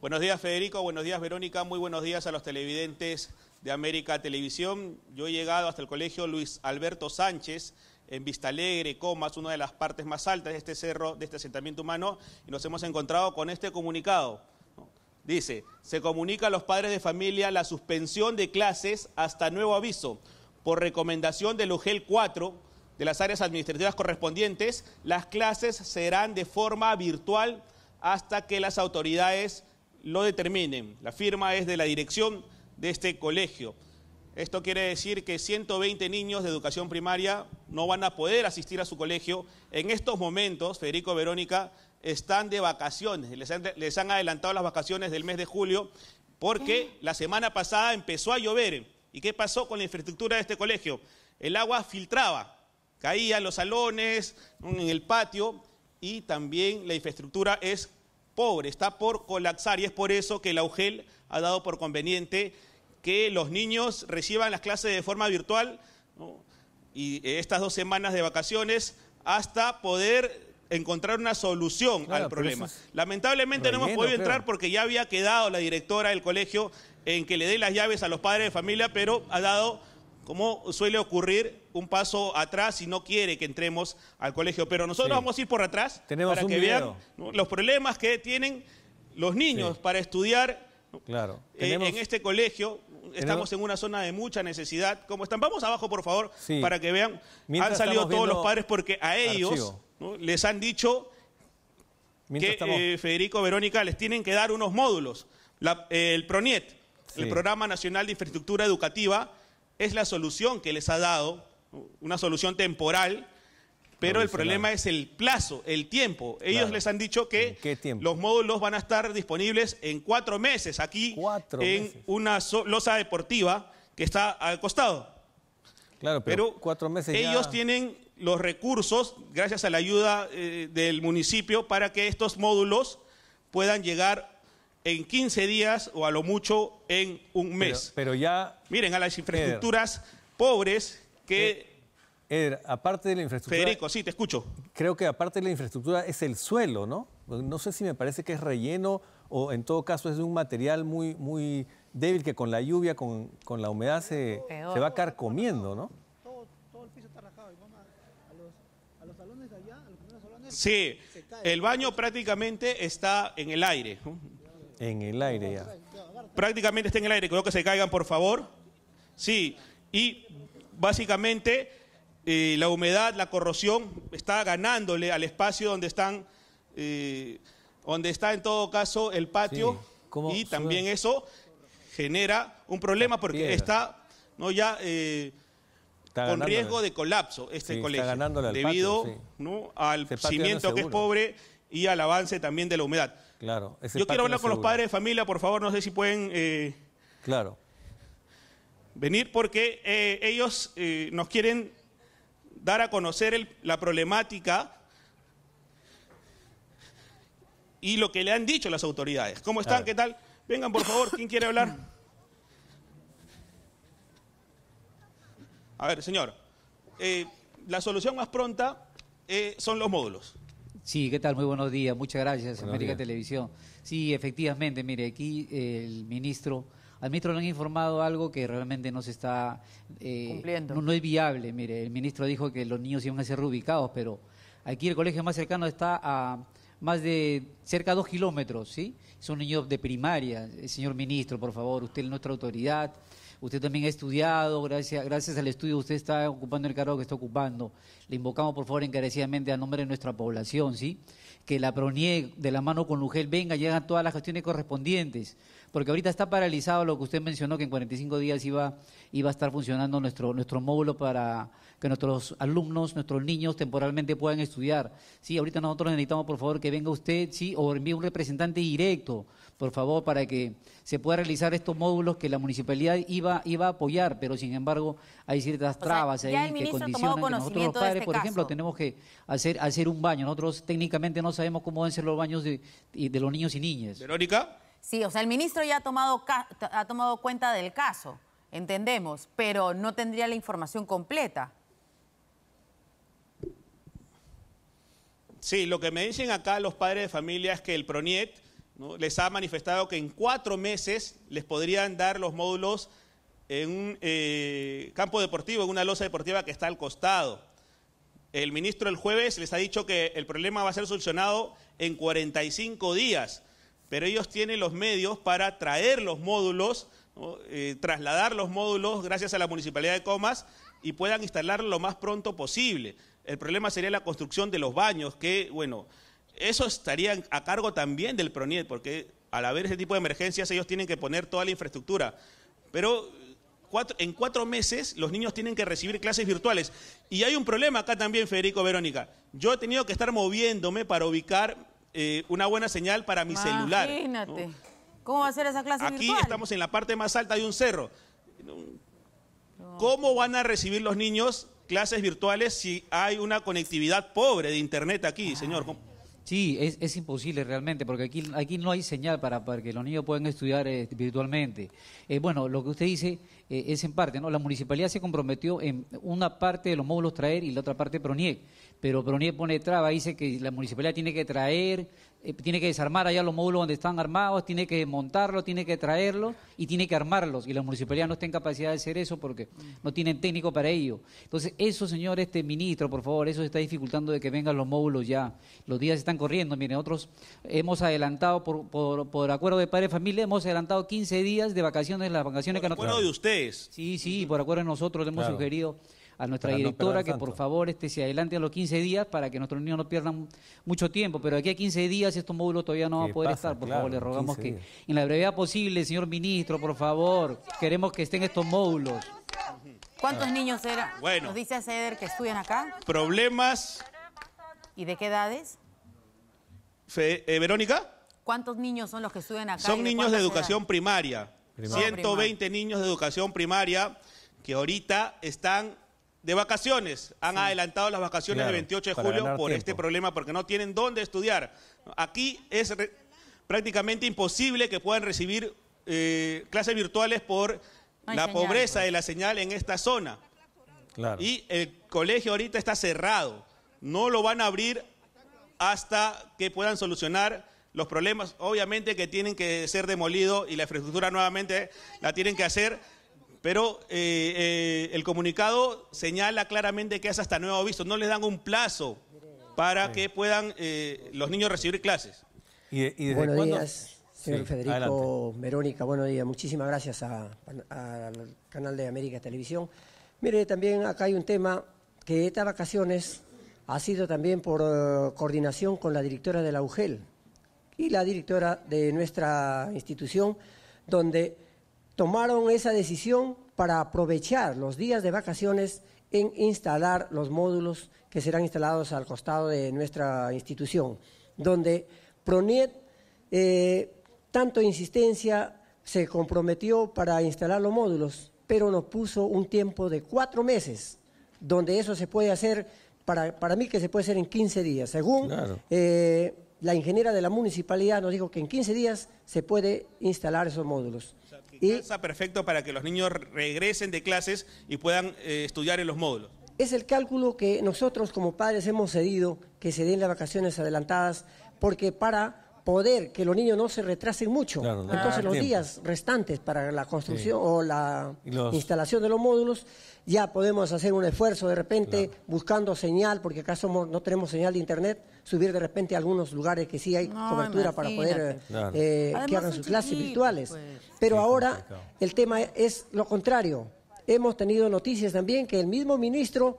Buenos días Federico, buenos días Verónica, muy buenos días a los televidentes de América Televisión. Yo he llegado hasta el colegio Luis Alberto Sánchez en Vistalegre, Comas, una de las partes más altas de este cerro, de este asentamiento humano, y nos hemos encontrado con este comunicado. Dice, se comunica a los padres de familia la suspensión de clases hasta nuevo aviso. Por recomendación del UGEL 4 de las áreas administrativas correspondientes, las clases serán de forma virtual hasta que las autoridades lo determinen. La firma es de la dirección de este colegio. Esto quiere decir que 120 niños de educación primaria no van a poder asistir a su colegio. En estos momentos, Federico Verónica, están de vacaciones. Les han, les han adelantado las vacaciones del mes de julio porque la semana pasada empezó a llover. ¿Y qué pasó con la infraestructura de este colegio? El agua filtraba, caía en los salones, en el patio y también la infraestructura es pobre, está por colapsar y es por eso que la UGEL ha dado por conveniente que los niños reciban las clases de forma virtual y estas dos semanas de vacaciones hasta poder encontrar una solución al problema. Lamentablemente no hemos podido entrar porque ya había quedado la directora del colegio en que le dé las llaves a los padres de familia, pero ha dado como suele ocurrir, un paso atrás y no quiere que entremos al colegio. Pero nosotros vamos a ir por atrás para que vean los problemas que tienen los niños para estudiar claro. Eh, en este colegio. Estamos en una zona de mucha necesidad. Como están, vamos abajo, por favor, para que vean. han salido todos los padres porque a ellos les han dicho que eh, Federico, Verónica, les tienen que dar unos módulos. Eh, el PRONIET, el Programa Nacional de Infraestructura Educativa, es la solución que les ha dado, una solución temporal, pero el problema es el plazo, el tiempo. Ellos les han dicho que los módulos van a estar disponibles en cuatro meses aquí en una losa deportiva que está al costado. Claro, pero, cuatro meses. Ellos tienen los recursos, gracias a la ayuda eh, del municipio, para que estos módulos puedan llegar en 15 días o a lo mucho en un mes. Pero, ya... Miren, a las infraestructuras pobres que... Eh, aparte de Federico, sí, te escucho. Creo que aparte de la infraestructura es el suelo, ¿no? No sé si me parece que es relleno o en todo caso es de un material muy, muy débil que con la lluvia, con, la humedad se, va se va carcomiendo, ¿no? Todo, el piso está rajado. Sí, el baño prácticamente está en el aire. En el aire ya. Prácticamente está en el aire, creo que se caigan, por favor. Sí, y básicamente eh, la humedad, la corrosión está ganándole al espacio donde están, eh, donde está en todo caso el patio y también eso genera un problema porque está no ya eh, con riesgo de colapso este colegio debido ¿no? al este cimiento que es pobre y al avance también de la humedad. Claro. Yo quiero hablar con los padres de familia, por favor, no sé si pueden... Eh, claro. Venir porque eh, ellos eh, nos quieren dar a conocer la problemática y lo que le han dicho las autoridades. ¿Cómo están? ¿Qué tal? Vengan, por favor, ¿quién quiere hablar? A ver, señor, la solución más pronta son los módulos. Sí, ¿qué tal? Muy buenos días. Muchas gracias, América Televisión. Sí, efectivamente, mire, aquí el ministro, al ministro le han informado algo que realmente no se está eh, cumpliendo. No, no, es viable. Mire, el ministro dijo que los niños iban a ser reubicados, pero aquí el colegio más cercano está a más de cerca de dos kilómetros, ¿sí? Son niños de primaria. Señor ministro, por favor, usted es nuestra autoridad. Usted también ha estudiado, gracias, gracias al estudio usted está ocupando el cargo que está ocupando. Le invocamos, por favor, encarecidamente a nombre de nuestra población, ¿sí? Que la PRONIE de la mano con Lujel venga, llegan todas las gestiones correspondientes. Porque ahorita está paralizado lo que usted mencionó, que en 45 días iba, iba a estar funcionando nuestro, nuestro módulo para que nuestros alumnos, nuestros niños temporalmente puedan estudiar. Sí, ahorita nosotros necesitamos, por favor, que venga usted, sí, o envíe un representante directo, por favor, para que se pueda realizar estos módulos que la municipalidad iba iba, a apoyar, pero sin embargo hay ciertas trabas ahí que condicionan que nosotros los padres, este por ejemplo, tenemos que hacer, hacer un baño. Nosotros técnicamente no sabemos cómo deben ser los baños de, los niños y niñas. Verónica. Sí, o sea, el ministro ya ha tomado, ha tomado cuenta del caso, entendemos, pero no tendría la información completa. Sí, lo que me dicen acá los padres de familia es que el PRONIET les ha manifestado que en cuatro meses les podrían dar los módulos en un eh, campo deportivo, en una losa deportiva que está al costado. El ministro el jueves les ha dicho que el problema va a ser solucionado en 45 días, pero ellos tienen los medios para traer los módulos, eh, trasladar los módulos gracias a la Municipalidad de Comas y puedan instalarlo lo más pronto posible. El problema sería la construcción de los baños, que bueno, eso estaría a cargo también del PRONIED porque al haber ese tipo de emergencias ellos tienen que poner toda la infraestructura. Pero en cuatro meses los niños tienen que recibir clases virtuales. Y hay un problema acá también, Federico Verónica. Yo he tenido que estar moviéndome para ubicar eh, una buena señal para mi celular. Imagínate. ¿Cómo va a ser esa clase Aquí estamos en la parte más alta de un cerro. ¿Cómo van a recibir los niños clases virtuales si hay una conectividad pobre de internet aquí, señor? Sí, es, imposible realmente, porque aquí, aquí no hay señal para, que los niños puedan estudiar eh, virtualmente. Eh, bueno, lo que usted dice eh, es en parte, ¿no? La municipalidad se comprometió en una parte de los módulos traer y la otra parte pronie pero pronie pone traba, dice que la municipalidad tiene que traer, eh, tiene que desarmar allá los módulos donde están armados, tiene que montarlos tiene que traerlos y tiene que armarlos, y la municipalidad no está en capacidad de hacer eso porque no tienen técnico para ello. Entonces, eso, señor este ministro, por favor, eso está dificultando de que vengan los módulos ya. Los días están corriendo, miren, otros hemos adelantado por, por, acuerdo de padre y familia, hemos adelantado 15 días de vacaciones, las vacaciones que nos de Sí, sí, por acuerdo nosotros le hemos sugerido a nuestra directora que por favor este se adelante a los 15 días para que nuestros niños no pierdan mucho tiempo, pero aquí a 15 días estos módulos todavía no van a poder estar, por favor, le rogamos que en la brevedad posible, señor ministro, por favor, queremos que estén estos módulos. ¿Cuántos niños eran? Bueno, nos dice Ceder que estudian acá. Problemas. ¿Y de qué edades? Eh, Verónica. ¿Cuántos niños son los que estudian acá? Son niños de educación primaria. 120 niños de educación primaria que ahorita están de vacaciones. Han adelantado las vacaciones de del 28 de julio por este problema porque no tienen dónde estudiar. Aquí es prácticamente imposible que puedan recibir eh, clases virtuales por la pobreza pues. de la señal en esta zona. Y el colegio ahorita está cerrado. No lo van a abrir hasta que puedan solucionar los problemas, obviamente que tienen que ser demolidos y la infraestructura nuevamente la tienen que hacer, pero eh, eh, el comunicado señala claramente que es hasta nuevo visto. no les dan un plazo para que puedan eh, los niños recibir clases. Buenos días, señor Federico Verónica, buenos días, muchísimas gracias al canal de América Televisión. Mire, también acá hay un tema que estas vacaciones ha sido también por coordinación con la directora de la UGEL, y la directora de nuestra institución, donde tomaron esa decisión para aprovechar los días de vacaciones en instalar los módulos que serán instalados al costado de nuestra institución, donde PRONET, eh, tanto insistencia, se comprometió para instalar los módulos, pero nos puso un tiempo de cuatro meses, donde eso se puede hacer, para, para mí que se puede hacer en 15 días, según eh, la ingeniera de la municipalidad nos dijo que en 15 días se puede instalar esos módulos. O perfecto para que los niños regresen de clases y puedan eh, estudiar en los módulos. Es el cálculo que nosotros como padres hemos cedido que se den las vacaciones adelantadas, porque para poder que los niños no se retrasen mucho. Entonces ah, los días restantes para la construcción o la instalación de los módulos, ya podemos hacer un esfuerzo de repente buscando señal, porque acá somos, no tenemos señal de internet, subir de repente a algunos lugares que sí hay cobertura para poder eh, que hagan sus clases virtuales. Pues. Pero ahora el tema es lo contrario. Hemos tenido noticias también que el mismo ministro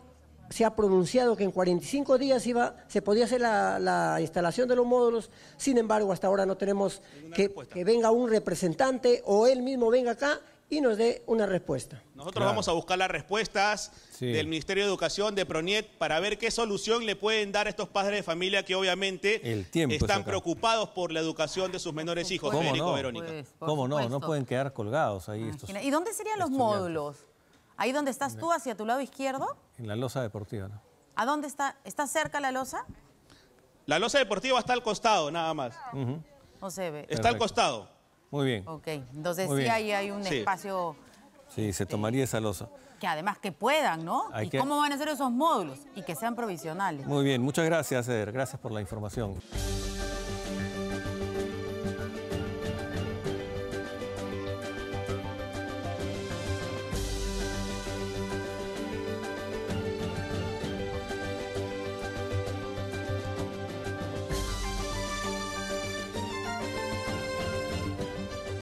se ha pronunciado que en 45 días iba, se podía hacer la, instalación de los módulos, sin embargo hasta ahora no tenemos que, que venga un representante o él mismo venga acá y nos dé una respuesta. Nosotros vamos a buscar las respuestas del Ministerio de Educación, de PRONIET, para ver qué solución le pueden dar a estos padres de familia que obviamente están preocupados por la educación de sus menores hijos, ¿Cómo no? Verónica. Pues, ¿Cómo no? No pueden quedar colgados ahí estos ¿Y dónde serían los módulos? ¿Ahí donde estás tú, hacia tu lado izquierdo? En la losa deportiva, ¿no? ¿A dónde está? ¿Está cerca la losa? La losa deportiva está al costado, nada más. No se ve. Está al costado. Muy bien. Ok, entonces sí ahí hay un espacio... Sí, se este, tomaría esa losa. Que además que puedan, ¿no? ¿Y cómo van a ser esos módulos? Y que sean provisionales. Muy bien, muchas gracias, Eder. Gracias por la información.